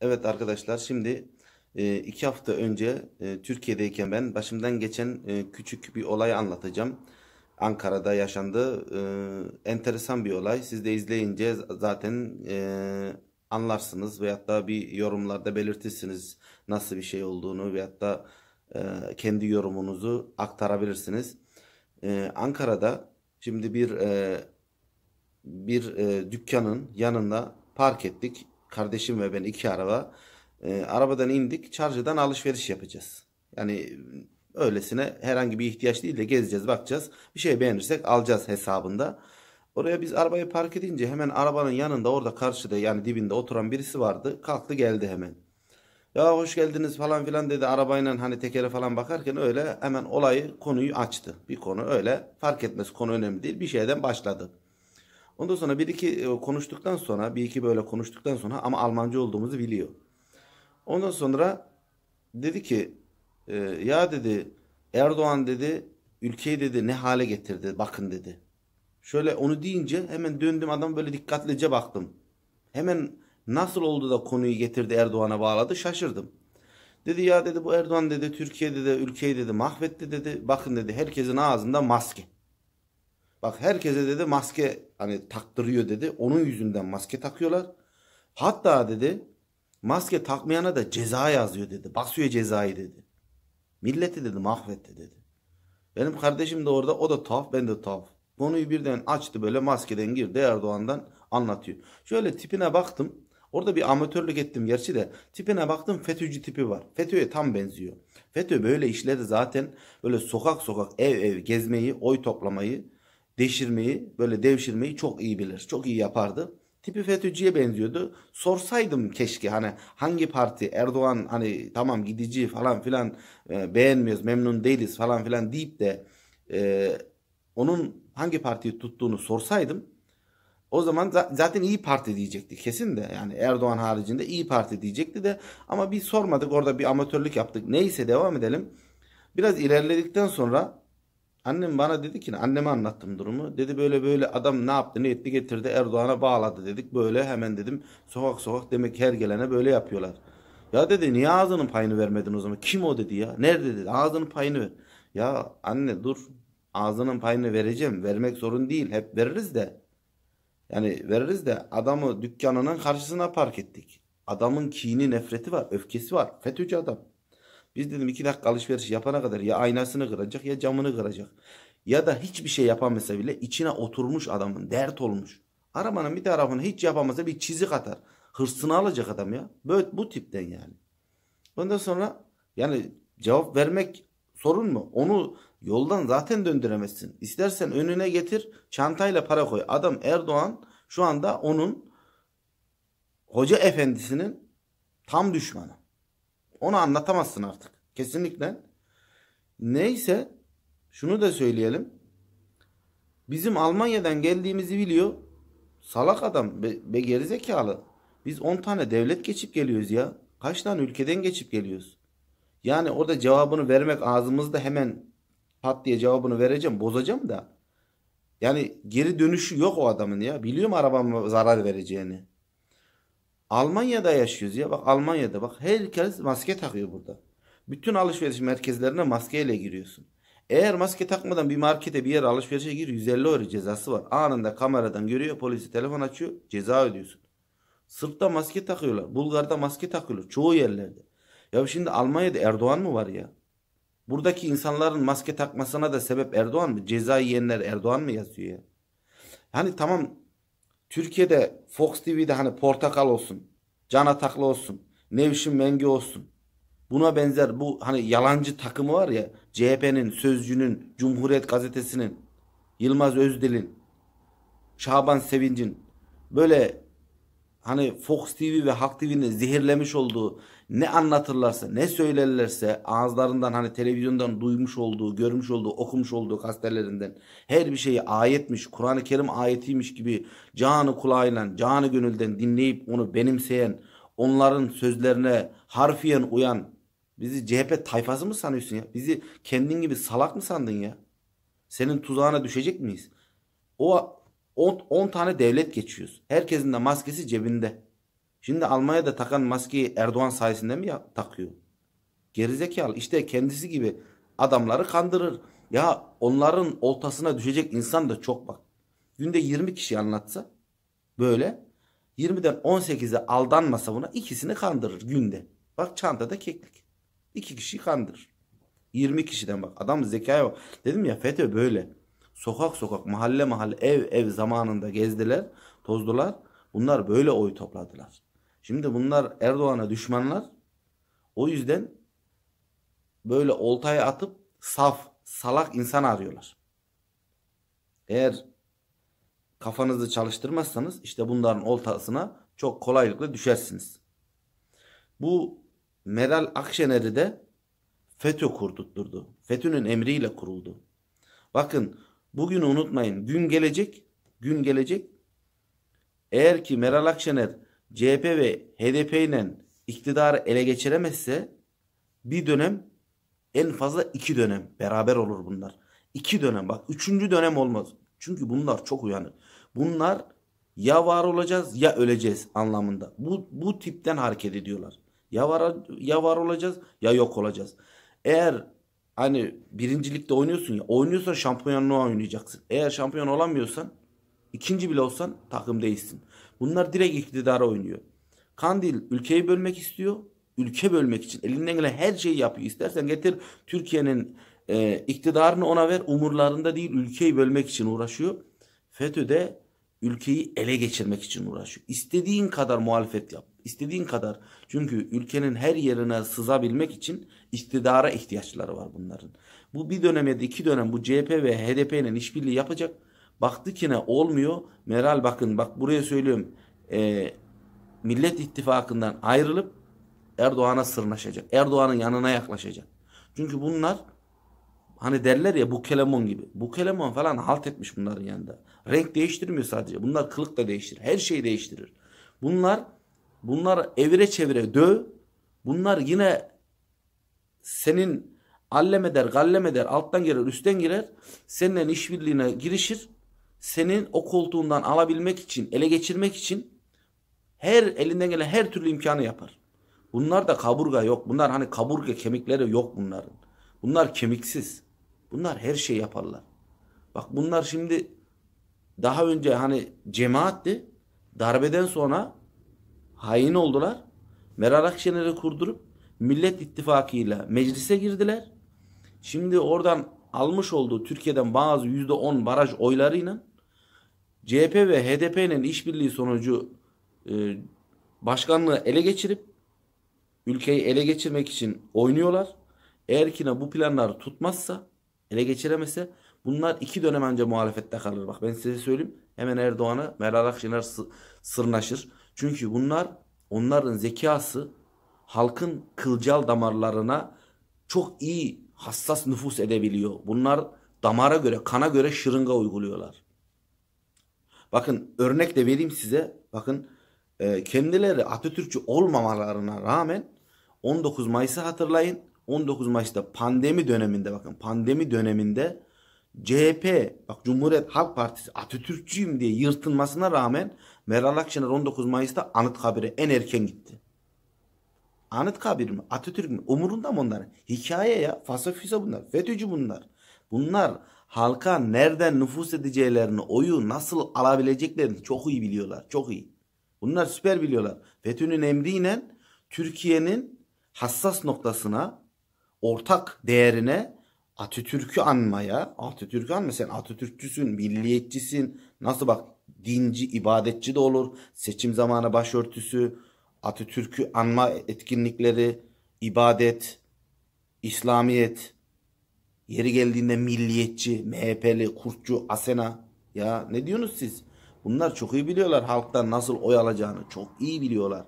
Evet arkadaşlar şimdi e, iki hafta önce e, Türkiye'deyken ben başımdan geçen e, küçük bir olay anlatacağım. Ankara'da yaşandı. enteresan bir olay. Siz de izleyince zaten anlarsınız veyahut da bir yorumlarda belirtirsiniz nasıl bir şey olduğunu veyahut da kendi yorumunuzu aktarabilirsiniz. Ankara'da şimdi bir bir dükkanın yanında park ettik kardeşim ve ben iki araba e, arabadan indik çarşıdan alışveriş yapacağız. Yani öylesine herhangi bir ihtiyaç değil de gezeceğiz bakacağız bir şey beğenirsek alacağız hesabında. Oraya biz arabayı park edince hemen arabanın yanında orada karşıda yani dibinde oturan birisi vardı kalktı geldi hemen. Ya hoş geldiniz falan filan dedi arabayla hani tekere falan bakarken öyle hemen olayı konuyu açtı. Bir konu öyle fark etmez konu önemli değil bir şeyden başladı. Ondan sonra bir iki e, konuştuktan sonra bir iki böyle konuştuktan sonra ama Almanca olduğumuzu biliyor. Ondan sonra dedi ki e, ya dedi Erdoğan dedi ülkeyi dedi ne hale getirdi bakın dedi. Şöyle onu deyince hemen döndüm adam böyle dikkatlice baktım. Hemen nasıl oldu da konuyu getirdi Erdoğan'a bağladı şaşırdım. Dedi ya dedi bu Erdoğan dedi Türkiye dedi ülkeyi dedi mahvetti dedi. Bakın dedi herkesin ağzında maske. Bak herkese dedi maske hani taktırıyor dedi. Onun yüzünden maske takıyorlar. Hatta dedi maske takmayana da ceza yazıyor dedi. Basıyor cezayı dedi. Milleti dedi mahvetti dedi. Benim kardeşim de orada o da tuhaf ben de tuhaf. Konuyu birden açtı böyle maskeden girdi Erdoğan'dan anlatıyor. Şöyle tipine baktım. Orada bir amatörlük ettim gerçi de tipine baktım FETÖ'cü tipi var. FETÖ'ye tam benziyor. FETÖ böyle işleri zaten böyle sokak sokak ev ev gezmeyi, oy toplamayı deşirmeyi, böyle devşirmeyi çok iyi bilir. Çok iyi yapardı. Tipi FETÖ'cüye benziyordu. Sorsaydım keşke hani hangi parti Erdoğan hani tamam gidici falan filan e, beğenmiyoruz, memnun değiliz falan filan deyip de e, onun hangi partiyi tuttuğunu sorsaydım o zaman zaten iyi Parti diyecekti kesin de. Yani Erdoğan haricinde iyi Parti diyecekti de. Ama bir sormadık orada bir amatörlük yaptık. Neyse devam edelim. Biraz ilerledikten sonra Annem bana dedi ki anneme anlattım durumu. Dedi böyle böyle adam ne yaptı ne etti getirdi Erdoğan'a bağladı dedik. Böyle hemen dedim sokak sokak demek her gelene böyle yapıyorlar. Ya dedi niye ağzının payını vermedin o zaman? Kim o dedi ya? Nerede dedi? Ağzının payını ver. Ya anne dur ağzının payını vereceğim. Vermek sorun değil. Hep veririz de. Yani veririz de adamı dükkanının karşısına park ettik. Adamın kini nefreti var. Öfkesi var. FETÖ'cü adam. Biz dedim iki dakika alışveriş yapana kadar ya aynasını kıracak ya camını kıracak. Ya da hiçbir şey yapamasa bile içine oturmuş adamın dert olmuş. Arabanın bir tarafını hiç yapamasa bir çizik atar. Hırsını alacak adam ya. Böyle bu tipten yani. Ondan sonra yani cevap vermek sorun mu? Onu yoldan zaten döndüremezsin. İstersen önüne getir çantayla para koy. Adam Erdoğan şu anda onun hoca efendisinin tam düşmanı. Onu anlatamazsın artık. Kesinlikle. Neyse şunu da söyleyelim. Bizim Almanya'dan geldiğimizi biliyor. Salak adam be, gerizekalı. Biz 10 tane devlet geçip geliyoruz ya. Kaç tane ülkeden geçip geliyoruz. Yani orada cevabını vermek ağzımızda hemen pat diye cevabını vereceğim bozacağım da. Yani geri dönüşü yok o adamın ya. Biliyorum arabama zarar vereceğini. Almanya'da yaşıyoruz ya. Bak Almanya'da bak herkes maske takıyor burada. Bütün alışveriş merkezlerine maskeyle giriyorsun. Eğer maske takmadan bir markete bir yere alışverişe gir 150 euro cezası var. Anında kameradan görüyor polisi telefon açıyor ceza ödüyorsun. Sırp'ta maske takıyorlar. Bulgar'da maske takıyorlar. Çoğu yerlerde. Ya şimdi Almanya'da Erdoğan mı var ya? Buradaki insanların maske takmasına da sebep Erdoğan mı? Ceza yiyenler Erdoğan mı yazıyor ya? Hani tamam Türkiye'de Fox TV'de hani Portakal olsun, Can Ataklı olsun, Nevşin Mengi olsun. Buna benzer bu hani yalancı takımı var ya CHP'nin, Sözcü'nün, Cumhuriyet Gazetesi'nin, Yılmaz Özdil'in, Şaban Sevincin böyle hani Fox TV ve Halk TV'nin zehirlemiş olduğu ne anlatırlarsa ne söylerlerse ağızlarından hani televizyondan duymuş olduğu görmüş olduğu okumuş olduğu gazetelerinden her bir şeyi ayetmiş Kur'an-ı Kerim ayetiymiş gibi canı kulağıyla canı gönülden dinleyip onu benimseyen onların sözlerine harfiyen uyan bizi CHP tayfası mı sanıyorsun ya bizi kendin gibi salak mı sandın ya senin tuzağına düşecek miyiz o 10 tane devlet geçiyoruz. Herkesin de maskesi cebinde. Şimdi Almanya'da takan maskeyi Erdoğan sayesinde mi ya, takıyor? Gerizekalı İşte kendisi gibi adamları kandırır. Ya onların oltasına düşecek insan da çok bak. Günde 20 kişi anlatsa böyle 20'den 18'e aldanmasa buna ikisini kandırır günde. Bak çantada keklik. İki kişiyi kandırır. 20 kişiden bak adam zekaya bak. Dedim ya FETÖ böyle. Sokak sokak, mahalle mahalle, ev ev zamanında gezdiler, tozdular. Bunlar böyle oy topladılar. Şimdi bunlar Erdoğan'a düşmanlar. O yüzden böyle oltaya atıp saf, salak insan arıyorlar. Eğer kafanızı çalıştırmazsanız işte bunların oltasına çok kolaylıkla düşersiniz. Bu Meral Akşener'i de FETÖ kurdurtturdu. FETÖ'nün emriyle kuruldu. Bakın Bugünü unutmayın. Gün gelecek. Gün gelecek. Eğer ki Meral Akşener CHP ve HDP ile iktidarı ele geçiremezse bir dönem en fazla iki dönem beraber olur bunlar. İki dönem bak üçüncü dönem olmaz. Çünkü bunlar çok uyanık. Bunlar ya var olacağız ya öleceğiz anlamında. Bu, bu tipten hareket ediyorlar. Ya var, ya var olacağız ya yok olacağız. Eğer hani birincilikte oynuyorsun ya oynuyorsan şampiyonluğa oynayacaksın. Eğer şampiyon olamıyorsan ikinci bile olsan takım değilsin. Bunlar direkt iktidara oynuyor. Kandil ülkeyi bölmek istiyor. Ülke bölmek için elinden gelen her şeyi yapıyor. İstersen getir Türkiye'nin e, iktidarını ona ver umurlarında değil ülkeyi bölmek için uğraşıyor. FETÖ de ülkeyi ele geçirmek için uğraşıyor. İstediğin kadar muhalefet yap. İstediğin kadar. Çünkü ülkenin her yerine sızabilmek için iktidara ihtiyaçları var bunların. Bu bir dönemde iki dönem bu CHP ve HDP ile işbirliği yapacak. Baktı ki ne olmuyor. Meral bakın bak buraya söylüyorum. E, Millet İttifakı'ndan ayrılıp Erdoğan'a sırnaşacak. Erdoğan'ın yanına yaklaşacak. Çünkü bunlar hani derler ya bu kelemon gibi. Bu kelemon falan halt etmiş bunların yanında. Renk değiştirmiyor sadece. Bunlar kılık da değiştirir. Her şeyi değiştirir. Bunlar Bunlar evire çevire dö, Bunlar yine senin allem eder, gallem eder, alttan girer, üstten girer. Seninle işbirliğine girişir. Senin o koltuğundan alabilmek için, ele geçirmek için her elinden gelen her türlü imkanı yapar. Bunlar da kaburga yok. Bunlar hani kaburga kemikleri yok bunların. Bunlar kemiksiz. Bunlar her şey yaparlar. Bak bunlar şimdi daha önce hani cemaatti. Darbeden sonra hain oldular. Meral Akşener'i kurdurup Millet İttifakı'yla meclise girdiler. Şimdi oradan almış olduğu Türkiye'den bazı yüzde on baraj oylarıyla CHP ve HDP'nin işbirliği sonucu e, başkanlığı ele geçirip ülkeyi ele geçirmek için oynuyorlar. Eğer ki bu planlar tutmazsa, ele geçiremese bunlar iki dönem önce muhalefette kalır. Bak ben size söyleyeyim. Hemen Erdoğan'a Meral Akşener sırnaşır. Çünkü bunlar onların zekası halkın kılcal damarlarına çok iyi hassas nüfus edebiliyor. Bunlar damara göre, kana göre şırınga uyguluyorlar. Bakın örnek de vereyim size. Bakın e, kendileri Atatürkçü olmamalarına rağmen 19 Mayıs'ı hatırlayın. 19 Mayıs'ta pandemi döneminde bakın pandemi döneminde CHP, bak Cumhuriyet Halk Partisi Atatürkçüyüm diye yırtınmasına rağmen Meral Akşener 19 Mayıs'ta Anıtkabir'e en erken gitti. Anıtkabir mi? Atatürk mi? Umurunda mı onların? Hikaye ya. Fasafisa bunlar. FETÖ'cü bunlar. Bunlar halka nereden nüfus edeceğlerini, oyu nasıl alabileceklerini çok iyi biliyorlar. Çok iyi. Bunlar süper biliyorlar. FETÖ'nün emriyle Türkiye'nin hassas noktasına, ortak değerine Atatürk'ü anmaya, Atatürk'ü anma sen Atatürkçüsün, milliyetçisin. Nasıl bak dinci, ibadetçi de olur. Seçim zamanı başörtüsü, Atatürk'ü anma etkinlikleri, ibadet, İslamiyet, yeri geldiğinde milliyetçi, MHP'li, Kurtçu, Asena. Ya ne diyorsunuz siz? Bunlar çok iyi biliyorlar halktan nasıl oy alacağını. Çok iyi biliyorlar.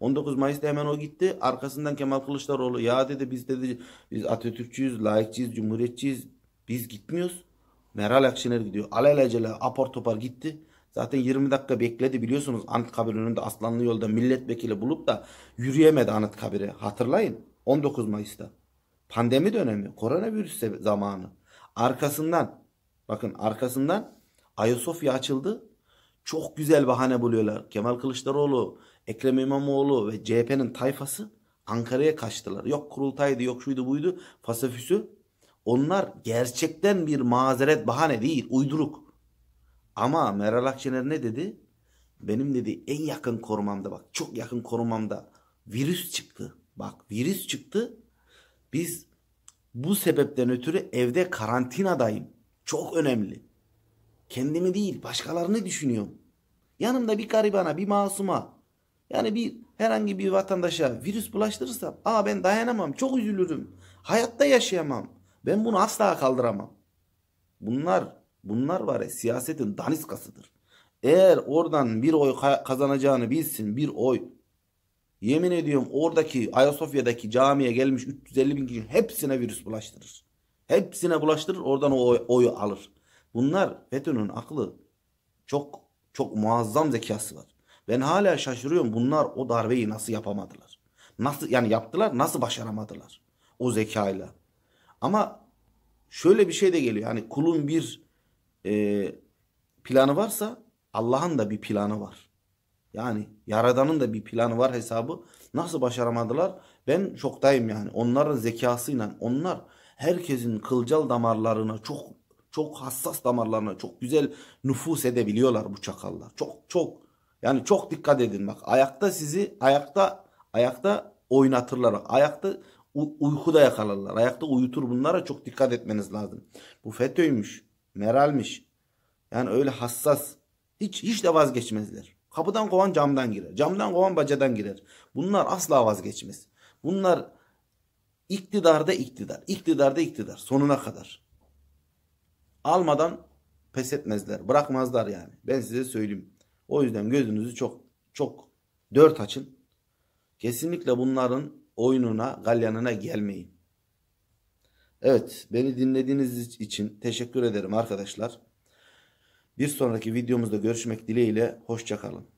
19 Mayıs'ta hemen o gitti. Arkasından Kemal Kılıçdaroğlu ya dedi biz dedi biz Atatürkçüyüz, layıkçıyız, cumhuriyetçiyiz. Biz gitmiyoruz. Meral Akşener gidiyor. Alelacele apar topar gitti. Zaten 20 dakika bekledi biliyorsunuz Anıtkabir önünde Aslanlı yolda milletvekili bulup da yürüyemedi Anıtkabir'e. Hatırlayın 19 Mayıs'ta. Pandemi dönemi, koronavirüs zamanı. Arkasından bakın arkasından Ayasofya açıldı çok güzel bahane buluyorlar. Kemal Kılıçdaroğlu, Ekrem İmamoğlu ve CHP'nin tayfası Ankara'ya kaçtılar. Yok kurultaydı, yok şuydu buydu fasafüsü. Onlar gerçekten bir mazeret bahane değil, uyduruk. Ama Meral Akşener ne dedi? Benim dedi en yakın korumamda bak çok yakın korumamda virüs çıktı. Bak virüs çıktı. Biz bu sebepten ötürü evde karantinadayım. Çok önemli. Kendimi değil başkalarını düşünüyorum. Yanımda bir garibana, bir masuma yani bir herhangi bir vatandaşa virüs bulaştırırsam aa ben dayanamam, çok üzülürüm. Hayatta yaşayamam. Ben bunu asla kaldıramam. Bunlar bunlar var ya siyasetin daniskasıdır. Eğer oradan bir oy kazanacağını bilsin bir oy. Yemin ediyorum oradaki Ayasofya'daki camiye gelmiş 350 bin kişi hepsine virüs bulaştırır. Hepsine bulaştırır oradan o oyu alır. Bunlar FETÖ'nün aklı çok çok muazzam zekası var. Ben hala şaşırıyorum bunlar o darbeyi nasıl yapamadılar. Nasıl yani yaptılar nasıl başaramadılar o zekayla. Ama şöyle bir şey de geliyor. Yani kulun bir e, planı varsa Allah'ın da bir planı var. Yani Yaradan'ın da bir planı var hesabı. Nasıl başaramadılar? Ben şoktayım yani. Onların zekasıyla onlar herkesin kılcal damarlarına çok çok hassas damarlarına çok güzel nüfus edebiliyorlar bu çakallar. Çok çok yani çok dikkat edin bak. Ayakta sizi ayakta ayakta oynatırlar. Ayakta uyku da yakalarlar. Ayakta uyutur bunlara çok dikkat etmeniz lazım. Bu FETÖ'ymüş, Meral'miş. Yani öyle hassas. Hiç hiç de vazgeçmezler. Kapıdan kovan camdan girer. Camdan kovan bacadan girer. Bunlar asla vazgeçmez. Bunlar iktidarda iktidar. iktidarda iktidar. Sonuna kadar almadan pes etmezler. Bırakmazlar yani. Ben size söyleyeyim. O yüzden gözünüzü çok çok dört açın. Kesinlikle bunların oyununa, galyanına gelmeyin. Evet, beni dinlediğiniz için teşekkür ederim arkadaşlar. Bir sonraki videomuzda görüşmek dileğiyle hoşçakalın.